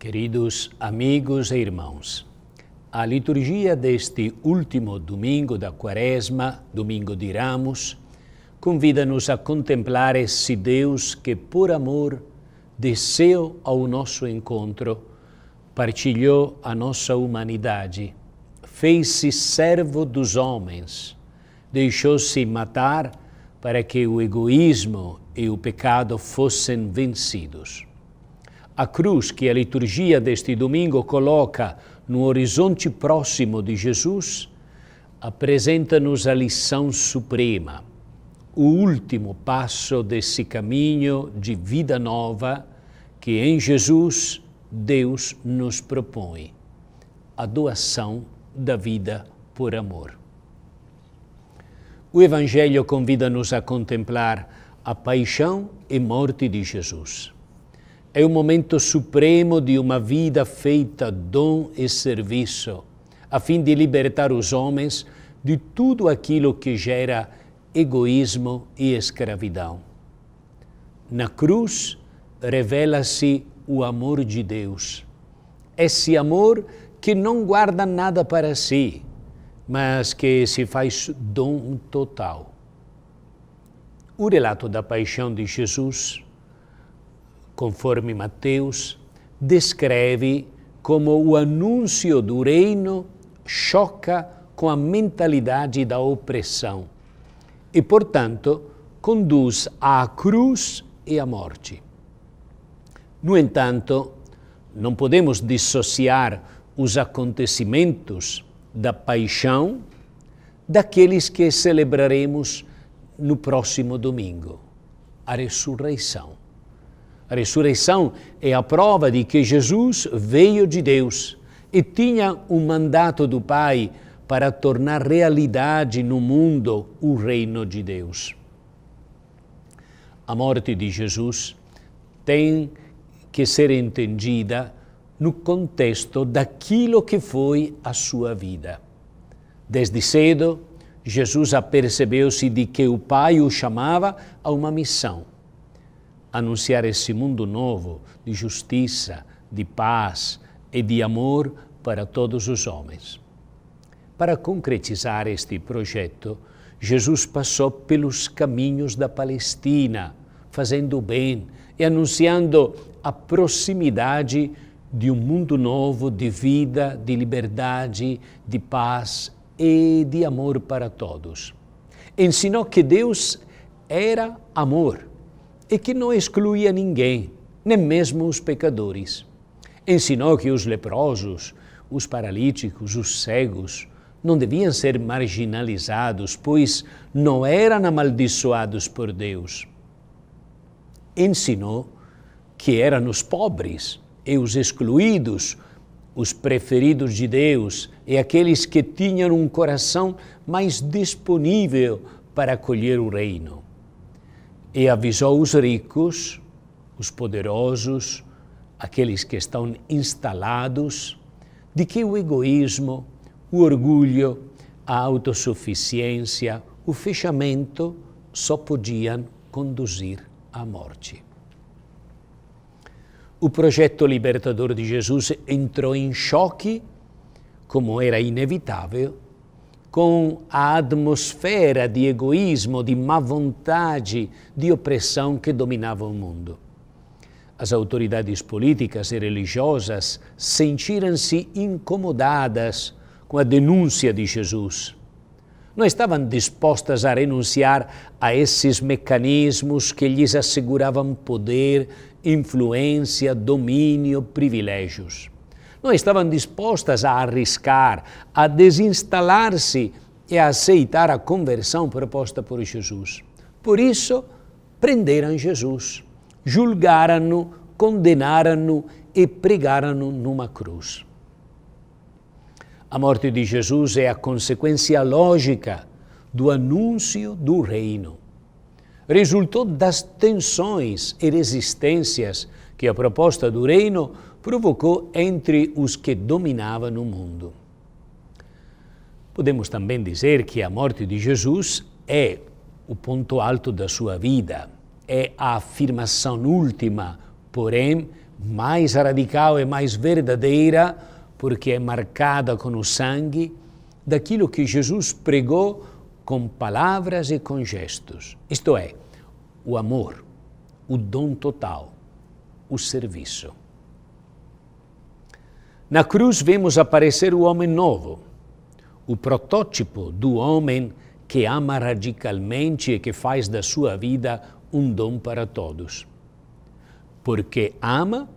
Queridos amigos e irmãos, a liturgia deste último domingo da Quaresma, domingo de Ramos, convida-nos a contemplar esse Deus que, por amor, desceu ao nosso encontro, partilhou a nossa humanidade, fez-se servo dos homens, deixou-se matar para que o egoísmo e o pecado fossem vencidos. A cruz que a liturgia deste domingo coloca no horizonte próximo de Jesus apresenta-nos a lição suprema, o último passo desse caminho de vida nova que em Jesus Deus nos propõe a doação da vida por amor. O Evangelho convida-nos a contemplar a paixão e morte de Jesus. È un momento supremo di una vita feita dom e serviço, a fim de libertar os homens de tudo aquilo que gera egoísmo e escravidão. Na cruz revela-se o amor de Deus. Esse amor que não guarda nada para si, mas que se faz dom total. O relato da paixão de Jesus conforme Mateus, descreve como o anúncio do reino choca com a mentalidade da opressão e, portanto, conduz à cruz e à morte. No entanto, não podemos dissociar os acontecimentos da paixão daqueles que celebraremos no próximo domingo a ressurreição. A ressurreição é a prova de que Jesus veio de Deus e tinha o um mandato do Pai para tornar realidade no mundo o reino de Deus. A morte de Jesus tem que ser entendida no contexto daquilo que foi a sua vida. Desde cedo, Jesus apercebeu-se de que o Pai o chamava a uma missão anunciar esse mundo novo de justiça, de paz e de amor para todos os homens. Para concretizar este projeto, Jesus passou pelos caminhos da Palestina, fazendo o bem e anunciando a proximidade de um mundo novo de vida, de liberdade, de paz e de amor para todos. Ensinou que Deus era amor e que não excluía ninguém, nem mesmo os pecadores. Ensinou que os leprosos, os paralíticos, os cegos, não deviam ser marginalizados, pois não eram amaldiçoados por Deus. Ensinou que eram os pobres e os excluídos, os preferidos de Deus e aqueles que tinham um coração mais disponível para acolher o reino e avisou os ricos, os poderosos, aqueles que estão instalados, de que o egoísmo, o orgulho, a autossuficiência, o fechamento só podiam conduzir à morte. O projeto libertador de Jesus entrou em choque, como era inevitável, com a atmosfera de egoísmo, de má vontade, de opressão que dominava o mundo. As autoridades políticas e religiosas sentiram-se incomodadas com a denúncia de Jesus. Não estavam dispostas a renunciar a esses mecanismos que lhes asseguravam poder, influência, domínio, privilégios não estavam dispostas a arriscar, a desinstalar-se e a aceitar a conversão proposta por Jesus. Por isso, prenderam Jesus, julgaram-no, condenaram-no e pregaram-no numa cruz. A morte de Jesus é a consequência lógica do anúncio do reino. Resultou das tensões e resistências que a proposta do reino provocou entre os que dominavam o mundo. Podemos também dizer que a morte de Jesus é o ponto alto da sua vida, é a afirmação última, porém mais radical e mais verdadeira, porque é marcada com o sangue daquilo que Jesus pregou com palavras e com gestos. Isto é, o amor, o dom total, o serviço. Na cruz vemos aparecer o homem novo, o protótipo do homem que ama radicalmente e que faz da sua vida um dom para todos. Porque ama,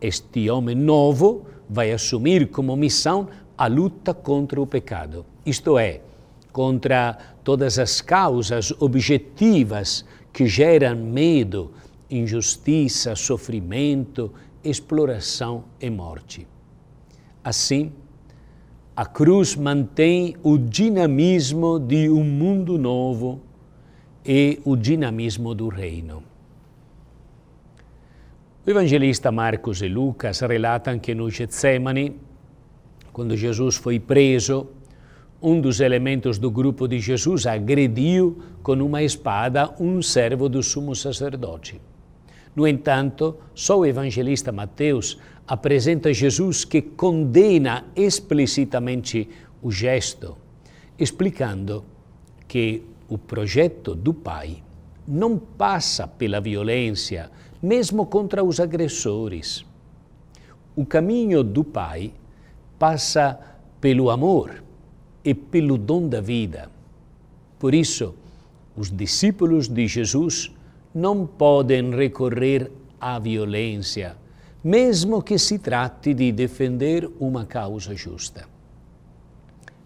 este homem novo vai assumir como missão a luta contra o pecado, isto é, contra todas as causas objetivas que geram medo, injustiça, sofrimento, exploração e morte. Assim, a cruz mantém o dinamismo de um mundo novo e o dinamismo do reino. O evangelista Marcos e Lucas relatam que no Getsemane, quando Jesus foi preso, um dos elementos do grupo de Jesus agrediu com uma espada um servo do sumo sacerdote. No entanto, só o evangelista Mateus apresenta Jesus que condena explicitamente o gesto, explicando que o projeto do Pai não passa pela violência, mesmo contra os agressores. O caminho do Pai passa pelo amor e pelo dom da vida. Por isso, os discípulos de Jesus não podem recorrer à violência, mesmo que se trate de defender uma causa justa.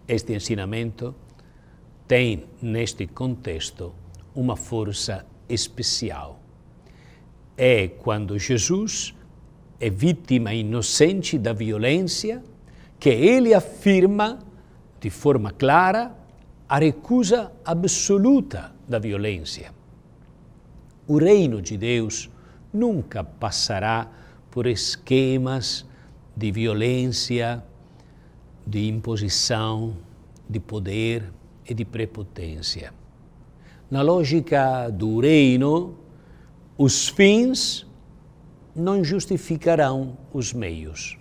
Este ensinamento tem, neste contexto, uma força especial. É quando Jesus é vítima inocente da violência que ele afirma, de forma clara, a recusa absoluta da violência. O reino de Deus nunca passará por esquemas de violência, de imposição, de poder e de prepotência. Na lógica do reino, os fins não justificarão os meios.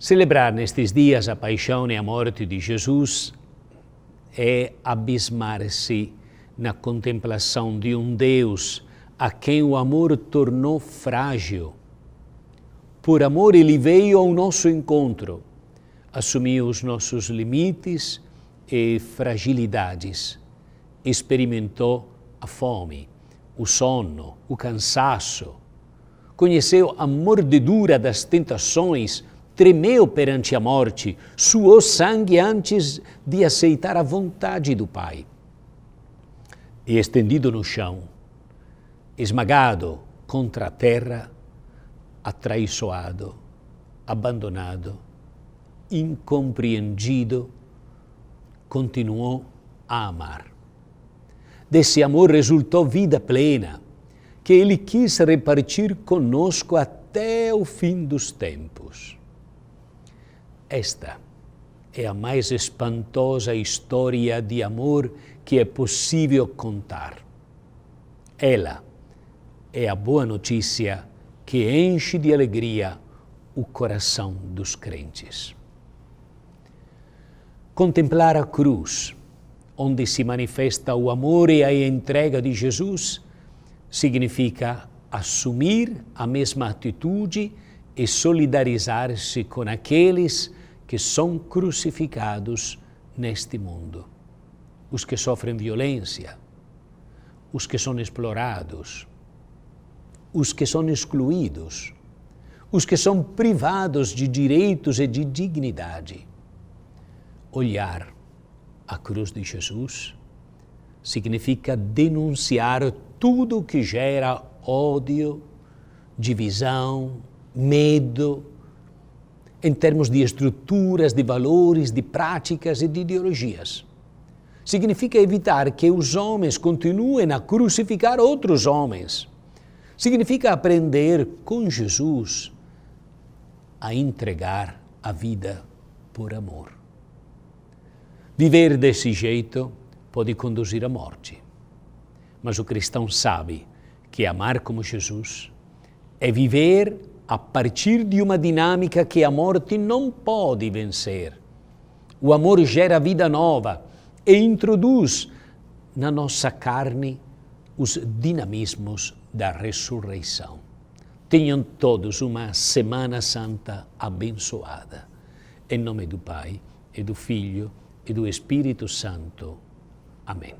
Celebrar nestes dias a paixão e a morte de Jesus é abismar-se na contemplação de um Deus a quem o amor tornou frágil. Por amor, ele veio ao nosso encontro, assumiu os nossos limites e fragilidades, experimentou a fome, o sono, o cansaço, conheceu a mordedura das tentações, tremeu perante a morte, suou sangue antes de aceitar a vontade do Pai e estendido no chão, esmagado contra a terra, atraiçoado, abandonado, incompreendido, continuou a amar. Desse amor resultou vida plena, que ele quis repartir conosco até o fim dos tempos. Esta é a mais espantosa história de amor que é possível contar. Ela é a boa notícia que enche de alegria o coração dos crentes. Contemplar a cruz, onde se manifesta o amor e a entrega de Jesus, significa assumir a mesma atitude e solidarizar-se com aqueles que são crucificados neste mundo os que sofrem violência, os que são explorados, os que são excluídos, os que são privados de direitos e de dignidade. Olhar a cruz de Jesus significa denunciar tudo que gera ódio, divisão, medo, em termos de estruturas, de valores, de práticas e de ideologias significa evitar que os homens continuem a crucificar outros homens. Significa aprender com Jesus a entregar a vida por amor. Viver desse jeito pode conduzir à morte, mas o cristão sabe que amar como Jesus é viver a partir de uma dinâmica que a morte não pode vencer. O amor gera vida nova e introduz na nossa carne os dinamismos da ressurreição. Tenham todos uma Semana Santa abençoada. Em nome do Pai, e do Filho, e do Espírito Santo. Amém.